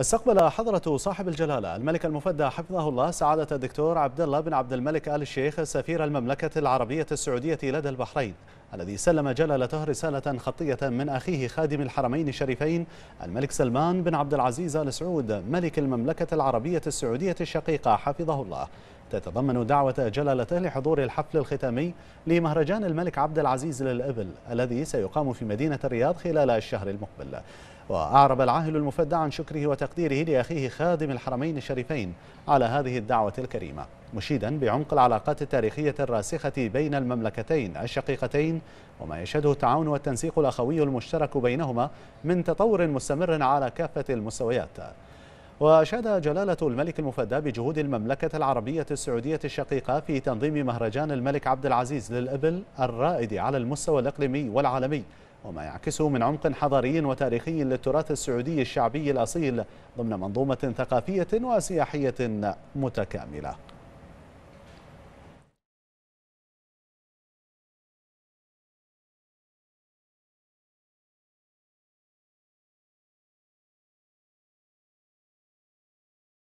استقبل حضرة صاحب الجلالة الملك المفدى حفظه الله سعادة الدكتور عبد الله بن عبد الملك آل الشيخ سفير المملكة العربية السعودية لدى البحرين الذي سلم جلالته رسالة خطية من أخيه خادم الحرمين الشريفين الملك سلمان بن عبد العزيز آل سعود ملك المملكة العربية السعودية الشقيقة حفظه الله تتضمن دعوة جلالته لحضور الحفل الختامي لمهرجان الملك عبد العزيز للإبل الذي سيقام في مدينة الرياض خلال الشهر المقبل وأعرب العاهل المفدى عن شكره وتقديره لأخيه خادم الحرمين الشريفين على هذه الدعوة الكريمة مشيدا بعمق العلاقات التاريخية الراسخة بين المملكتين الشقيقتين وما يشهده التعاون والتنسيق الأخوي المشترك بينهما من تطور مستمر على كافة المستويات وأشاد جلالة الملك المفدى بجهود المملكة العربية السعودية الشقيقة في تنظيم مهرجان الملك عبد العزيز للإبل الرائد على المستوى الإقليمي والعالمي وما يعكسه من عمق حضاري وتاريخي للتراث السعودي الشعبي الأصيل ضمن منظومة ثقافية وسياحية متكاملة